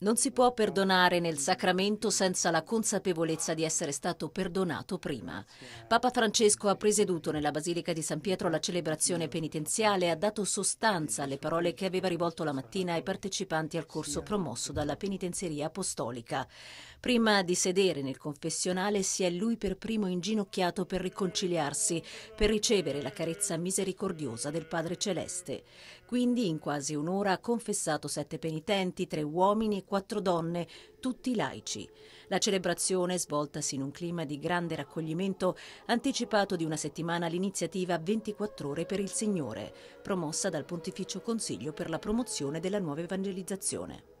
Non si può perdonare nel sacramento senza la consapevolezza di essere stato perdonato prima. Papa Francesco ha presieduto nella Basilica di San Pietro la celebrazione penitenziale e ha dato sostanza alle parole che aveva rivolto la mattina ai partecipanti al corso promosso dalla penitenzeria apostolica. Prima di sedere nel confessionale si è lui per primo inginocchiato per riconciliarsi, per ricevere la carezza misericordiosa del Padre Celeste. Quindi in quasi un'ora ha confessato sette penitenti, tre uomini e quattro donne, tutti laici. La celebrazione, svoltasi in un clima di grande raccoglimento, ha anticipato di una settimana l'iniziativa 24 ore per il Signore, promossa dal Pontificio Consiglio per la promozione della nuova evangelizzazione.